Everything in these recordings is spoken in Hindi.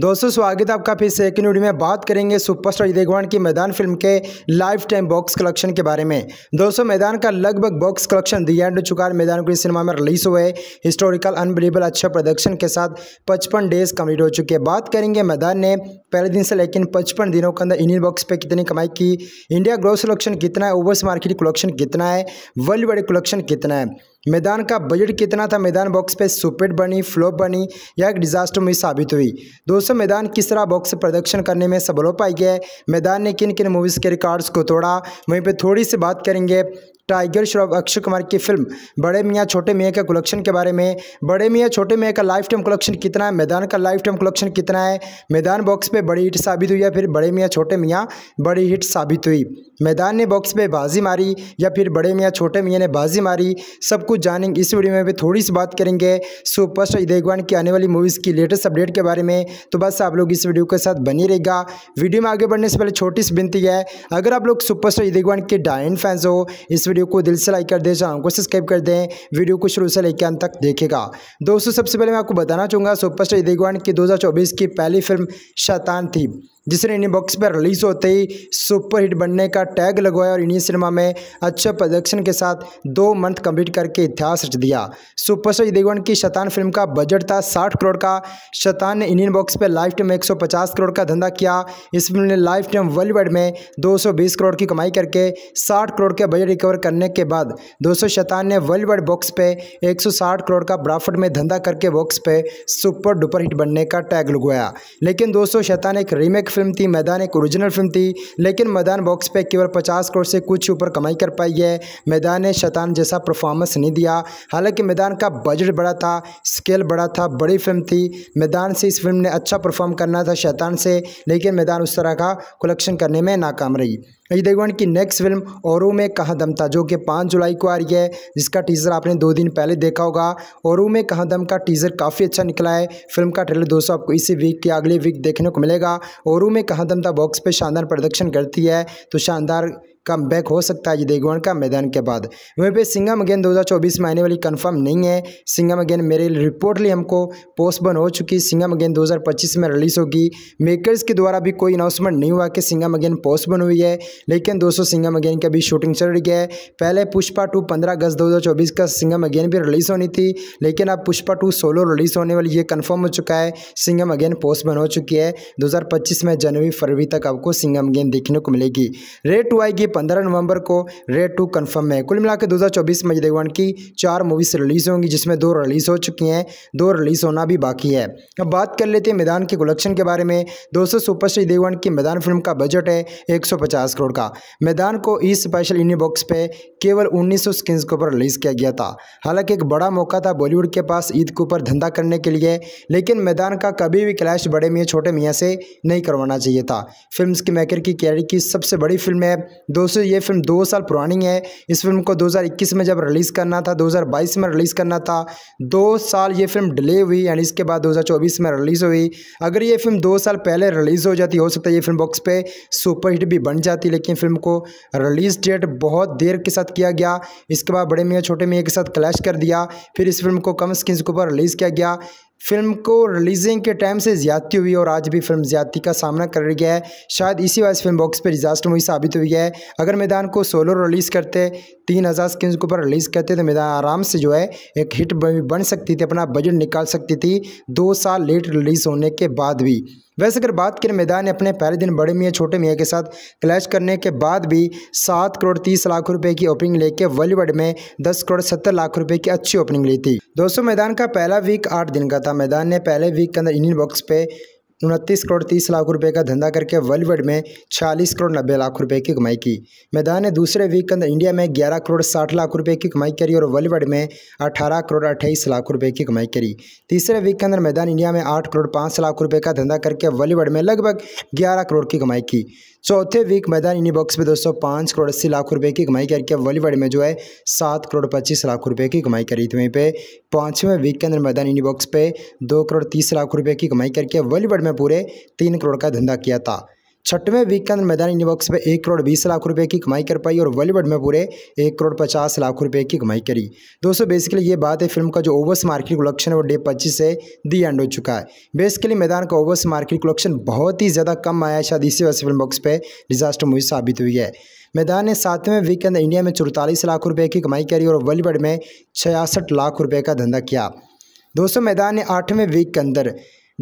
दोस्तों स्वागत है आपका फिर से एक वीडियो में बात करेंगे सुपरस्टार स्टार देवगन की मैदान फिल्म के लाइफ टाइम बॉक्स कलेक्शन के बारे में दोस्तों मैदान का लगभग बॉक्स कलेक्शन दी एंड चुका है मैदान को सिनेमा में रिलीज हुए हिस्टोरिकल अनबिलीबल अच्छा प्रोडक्शन के साथ पचपन डेज कम्प्लीट हो चुके हैं बात करेंगे मैदान ने पहले दिन से लेकिन पचपन दिनों के अंदर इंडियन बॉक्स पर कितनी कमाई की इंडिया ग्रोथ कलेक्शन कितना है ओवर्स मार्केट कलेक्शन कितना है वर्ल्ड वाइड कलेक्शन कितना है मैदान का बजट कितना था मैदान बॉक्स पे सुपेट बनी फ्लॉप बनी या एक डिजास्टर मूवी साबित हुई दोस्तों मैदान किस तरह बॉक्स प्रदर्शन करने में सफल हो पाई गया मैदान ने किन किन मूवीज़ के रिकॉर्ड्स को तोड़ा वहीं पर थोड़ी सी बात करेंगे टाइगर श्रॉफ अक्षय कुमार की फिल्म बड़े मियाँ छोटे मियाँ के कलेक्शन के बारे में बड़े मियाँ छोटे मियाँ का लाइफ टाइम कलेक्शन कितना है मैदान का लाइफ टाइम कलेक्शन कितना है मैदान बॉक्स पे बड़ी हिट साबित हुई या फिर बड़े मियाँ छोटे मियाँ बड़ी हिट साबित हुई मैदान ने बॉक्स पे बाजी मारी या फिर बड़े मियाँ छोटे मियाँ ने बाजी मारी सब कुछ जानेंगे इस वीडियो में भी थोड़ी सी बात करेंगे स्टार देगवान की आने वाली मूवीज़ की लेटेस्ट अपडेट के बारे में तो बस आप लोग इस वीडियो के साथ बनी रहेगा वीडियो में आगे बढ़ने से पहले छोटी सी विनती है अगर आप लोग स्टार देगवान के डायन फैंस हो इस वीडियो को दिल से लाइक कर दें चैनल को सब्सक्राइब कर दें वीडियो को शुरू से लेकर अंत तक देखेगा दोस्तों सबसे पहले मैं आपको बताना चाहूँगा स्टार देगवान की दो की पहली फिल्म शैतान थी जिसने इन्हीं बॉक्स पर रिलीज़ होते ही सुपरहिट बनने का टैग लगवाया और इन्हीं सिनेमा में अच्छे प्रदर्शन के साथ दो मंथ कंप्लीट करके इतिहास रच दिया सुपरस्टार अजय देवगन की शतान फिल्म का बजट था साठ करोड़ का शतान ने इंडियन बॉक्स पर लाइफ टाइम एक करोड़ का धंधा किया इस फिल्म ने लाइफ टाइम वर्ल्ड वाइड में दो करोड़ की कमाई करके साठ करोड़ के बजट रिकवर करने के बाद दो शतान ने वर्ल्ड वाइड बॉक्स पे एक करोड़ का प्रॉफिट में धंधा करके बॉक्स पे सुपर डुपर हिट बनने का टैग लगवाया लेकिन दोस्तों शतान एक रीमेक फिल्म थी मैदान एक ओरिजिनल फिल्म थी लेकिन मैदान बॉक्स पे केवल पचास करोड़ से कुछ ऊपर कमाई कर पाई है मैदान ने शतान जैसा परफॉर्मेंस नहीं दिया हालांकि मैदान का बजट बड़ा था स्केल बड़ा था बड़ी फिल्म थी मैदान से इस फिल्म ने अच्छा परफॉर्म करना था शैतान से लेकिन मैदान उस तरह का कलेक्शन करने में नाकाम रही अजय देवगन की नेक्स्ट फिल्म औरू में कहाँ दम था जो कि पाँच जुलाई को आ रही है जिसका टीज़र आपने दो दिन पहले देखा होगा औरू में कहाँ दम का टीज़र काफ़ी अच्छा निकला है फिल्म का ट्रेलर दोस्तों आपको इसी वीक या अगले वीक देखने को मिलेगा औरू में कहा दमदा बॉक्स पे शानदार प्रदर्शन करती है तो शानदार कम बैक हो सकता है देगवान का मैदान के बाद वहीं पे सिंगम अगेन 2024 में आने वाली कंफर्म नहीं है सिंगम अगेन मेरे रिपोर्टली हमको पोस्टपोन हो चुकी सिंगम अगेन 2025 में रिलीज होगी मेकर्स के द्वारा भी कोई अनाउंसमेंट नहीं हुआ कि सिंगम अगेन पोस्टपोन हुई है लेकिन दोस्तों सिंगम अगेन की अभी शूटिंग चल रही है पहले पुष्पा टू पंद्रह अगस्त दो का सिंगम अगेन भी रिलीज़ होनी थी लेकिन अब पुष्पा टू सोलो रिलीज़ होने वाली ये कन्फर्म हो चुका है सिंगम अगेन पोस्टपोन हो चुकी है दो में जनवरी फरवरी तक आपको सिंगम अगेन देखने को मिलेगी रेट टू आएगी पंद्रह नवंबर को रेड टू कन्फर्म है कुल मिला के में अजय देवगन की चार मूवीज़ रिलीज़ होंगी जिसमें दो रिलीज़ हो चुकी हैं दो रिलीज़ होना भी बाकी है अब बात कर लेते हैं मैदान के कलेक्शन के बारे में दो सौ सुपरस्टार देवगन की मैदान फिल्म का बजट है पचास करोड़ का मैदान को ई स्पेशल इंडिया बॉक्स पर केवल उन्नीस सौ स्क्रीन के ऊपर रिलीज़ किया गया था हालांकि एक बड़ा मौका था बॉलीवुड के पास ईद के ऊपर धंधा करने के लिए लेकिन मैदान का कभी भी क्लैश बड़े मियाँ छोटे मियाँ से नहीं करवाना चाहिए था फिल्म की मेकर की कैरी की सबसे बड़ी फिल्म है दो दोस्तों ये फिल्म दो साल पुरानी है इस फिल्म को 2021 में जब रिलीज़ करना था 2022 में रिलीज़ करना था दो साल ये फिल्म डिले हुई एंड इसके बाद 2024 में रिलीज़ हुई अगर ये फिल्म दो साल पहले रिलीज़ हो जाती हो सकता है ये फिल्म बॉक्स पे सुपरहिट भी बन जाती लेकिन फिल्म को रिलीज़ डेट बहुत देर के साथ किया गया इसके बाद बड़े मियाँ छोटे मियाँ के साथ क्लैश कर दिया फिर इस फिल्म को कम स्क्रीन के ऊपर रिलीज़ किया गया फिल्म को रिलीजिंग के टाइम से ज्यादती हुई और आज भी फिल्म ज्यादती का सामना कर रही है शायद इसी वजह फिल्म बॉक्स पर डिजास्टर मूवी साबित हुई है अगर मैदान को सोलो रिलीज़ करते तीन हज़ार स्क्रीन के ऊपर रिलीज़ करते तो मैदान आराम से जो है एक हिट बन सकती थी अपना बजट निकाल सकती थी दो साल लेट रिलीज़ होने के बाद भी वैसे अगर बात करें मैदान ने अपने पहले दिन बड़े मियाँ छोटे मियाँ के साथ क्लैश करने के बाद भी सात करोड़ तीस लाख रुपए की ओपनिंग लेके बॉलीवुड में दस करोड़ सत्तर लाख रुपए की अच्छी ओपनिंग ली थी दोस्तों मैदान का पहला वीक आठ दिन का था मैदान ने पहले वीक के अंदर इंडियन बॉक्स पे उनतीस करोड़ तीस लाख रुपए का धंधा करके बॉलीवुड में छियालीस करोड़ नब्बे लाख रुपए की कमाई की मैदान ने दूसरे अंदर इंडिया में ग्यारह करोड़ साठ लाख रुपए की कमाई करी और बॉलीवुड में अठारह करोड़ अट्ठाईस लाख रुपए की कमाई करी तीसरे वीक के अंदर मैदान इंडिया में आठ करोड़ पाँच लाख रुपये का धंधा करके बॉलीवुड में लगभग ग्यारह करोड़ की कमाई की चौथे वीक मैदान इंडी बॉक्स में दोस्तों पाँच करोड़ अस्सी लाख रुपये की कमाई करके बॉलीवुड में जो है सात करोड़ पच्चीस लाख रुपये की कमाई करी थी तो वहीं पर पाँचवें वीक के अंदर मैदान इंडी बॉक्स पे दो करोड़ तीस लाख रुपये की कमाई करके बॉलीवुड में पूरे तीन करोड़ का धंधा किया था छठवें वीकेंड मैदानी निबॉक्स में एक करोड़ बीस लाख रुपए की कमाई कर पाई और बॉलीवुड में पूरे एक करोड़ पचास लाख रुपए की कमाई करी दोस्तों बेसिकली ये बात है फिल्म का जो ओवर्स मार्केट कलेक्शन है वो डे पच्चीस से दी एंड हो चुका है बेसिकली मैदान का ओवर्स मार्केट कलेक्शन बहुत ही ज़्यादा कम आया शायद इसी वजह से फिल्म बॉक्स पर डिजास्टर मूवी साबित हुई है मैदान ने सातवें वीकेंड इंडिया में चौतालीस लाख रुपये की कमाई करी और बॉलीवुड में छियासठ लाख रुपये का धंधा किया दोस्तों मैदान ने आठवें वीक के अंदर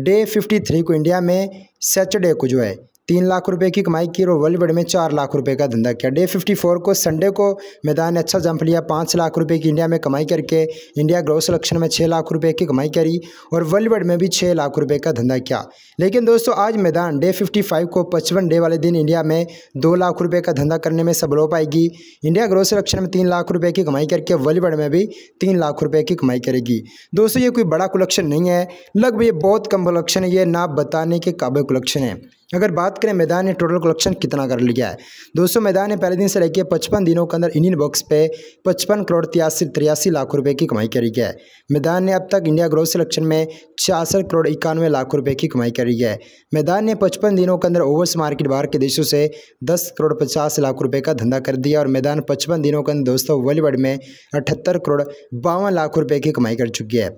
डे फिफ्टी थ्री को इंडिया में सैटरडे को जो है तीन लाख रुपए की कमाई की और बॉलीवुड में चार लाख रुपए का धंधा किया डे 54 को संडे को मैदान ने अच्छा जंप लिया पाँच लाख रुपए की इंडिया में कमाई करके इंडिया ग्रोस सिलेक्शन में छः लाख रुपए की कमाई करी और बॉलीवुड में भी छः लाख रुपए का धंधा किया लेकिन दोस्तों आज मैदान डे 55 को पचपन डे वाले दिन इंडिया में दो लाख रुपये का धंधा करने में सब पाएगी इंडिया ग्रोस सिलेक्शन में तीन लाख रुपये की कमाई करके बॉलीवुड में भी तीन लाख रुपये की कमाई करेगी दोस्तों ये कोई बड़ा कुलक्शन नहीं है लगभग ये बहुत कम कलेक्शन है ये ना बताने के काबिल कुलक्शन है अगर बात करें मैदान ने टोटल कलेक्शन कितना कर लिया है दोस्तों मैदान ने पहले दिन से लेकर पचपन दिनों के अंदर इंडियन बॉक्स पे पचपन करोड़ तिरासी तिरासी लाख रुपए की कमाई करी है मैदान ने अब तक इंडिया ग्रोथ सिलेक्शन में छियासठ करोड़ इक्यानवे लाख रुपए की कमाई करी है मैदान ने पचपन दिनों के अंदर ओवर्स मार्केट बाहर के देशों से दस करोड़ पचास लाख रुपये का धंधा कर दिया और मैदान पचपन दिनों के अंदर दोस्तों वाइड में अठहत्तर करोड़ बावन लाख रुपये की कमाई कर चुकी है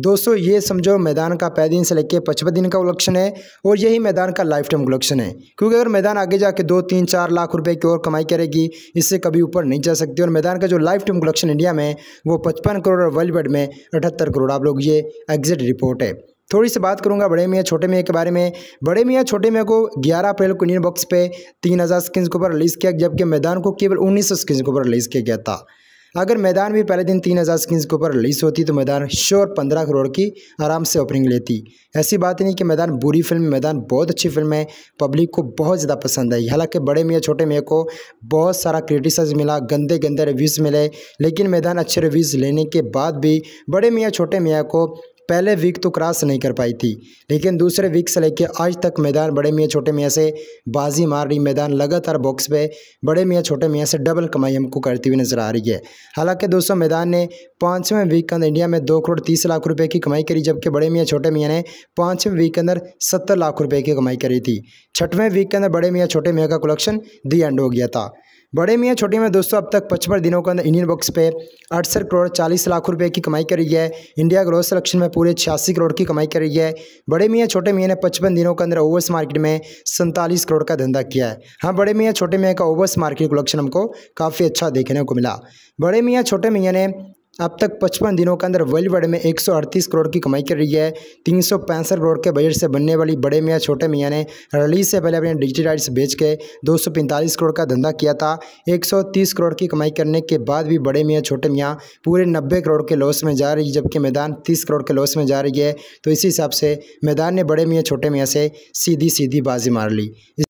दोस्तों ये समझो मैदान का पै दिन से लेकर पचपन दिन का उलक्षण है और यही मैदान का लाइफ टाइम कलेक्शन है क्योंकि अगर मैदान आगे जाके दो तीन चार लाख रुपए की और कमाई करेगी इससे कभी ऊपर नहीं जा सकती और मैदान का जो लाइफ टाइम कलेक्शन इंडिया में वो पचपन करोड़ और वर्ल्ड वाइड में अठहत्तर करोड़ आप लोग ये एग्जिट रिपोर्ट है थोड़ी सी बात करूंगा बड़े मियाँ छोटे मियाँ के बारे में बड़े मियाँ छोटे मियाँ को 11 अप्रैल को इंडियन बॉक्स पे 3000 स्किन्स के ऊपर रिलीज़ किया जबकि मैदान को केवल 1900 स्किन्स के ऊपर रिलीज़ किया गया था अगर मैदान भी पहले दिन तीन हज़ार स्किन्स के ऊपर रिलीज़ होती तो मैदान श्योर पंद्रह करोड़ की आराम से ओपनिंग लेती ऐसी बात नहीं कि मैदान बुरी फिल्म मैदान बहुत अच्छी फिल्म है पब्लिक को बहुत ज़्यादा पसंद आई हालांकि बड़े मियाँ छोटे मियाँ को बहुत सारा क्रिटिसाइज मिला गंदे गंदे रिव्यूज़ मिले लेकिन मैदान अच्छे रिव्यूज़ लेने के बाद भी बड़े मियाँ छोटे मियाँ को पहले वीक तो क्रॉस नहीं कर पाई थी लेकिन दूसरे वीक से लेकर आज तक मैदान बड़े मियाँ छोटे मियाँ से बाजी मार रही मैदान लगातार बॉक्स पे बड़े मियाँ छोटे मियाँ से डबल कमाई हमको करती हुई नजर आ रही है हालांकि दोस्तों मैदान ने पाँचवें वीक के अंदर इंडिया में दो करोड़ तीस लाख रुपये की कमाई करी जबकि बड़े मियाँ छोटे मियाँ ने पाँचवें वीक के अंदर सत्तर लाख रुपये की कमाई करी थी छठवें वीक के अंदर बड़े मियाँ छोटे मियाँ का कलेक्शन दी एंड हो गया था बड़े मियाँ छोटे में दोस्तों अब तक पचपन दिनों के अंदर इंडियन बॉक्स पे अड़सठ करोड़ चालीस लाख रुपये की कमाई करी है इंडिया ग्रोथ सिलेक्शन में पूरे छियासी करोड़ की कमाई करी है बड़े मियाँ छोटे मियाँ ने पचपन दिनों के अंदर ओवर्स मार्केट में सैंतालीस करोड़ का धंधा किया है हाँ बड़े मियाँ छोटे मियाँ का ओवर्स मार्केट का लक्षण हमको काफ़ी अच्छा देखने को मिला बड़े मियाँ छोटे मियाँ ने अब तक 55 दिनों के अंदर वाइड में 138 करोड़ की कमाई कर रही है तीन करोड़ के बजट से बनने वाली बड़े मियाँ छोटे मियाँ ने रिलीज से पहले अपने डिजिटल राइट्स बेच के दो करोड़ का धंधा किया था 130 करोड़ की कमाई करने के बाद भी बड़े मियाँ छोटे मियाँ पूरे नब्बे करोड़ के लॉस में जा रही है जबकि मैदान तीस करोड़ के लॉस में जा रही है तो इसी हिसाब से मैदान ने बड़े मियाँ छोटे मियाँ से सीधी सीधी बाजी मार ली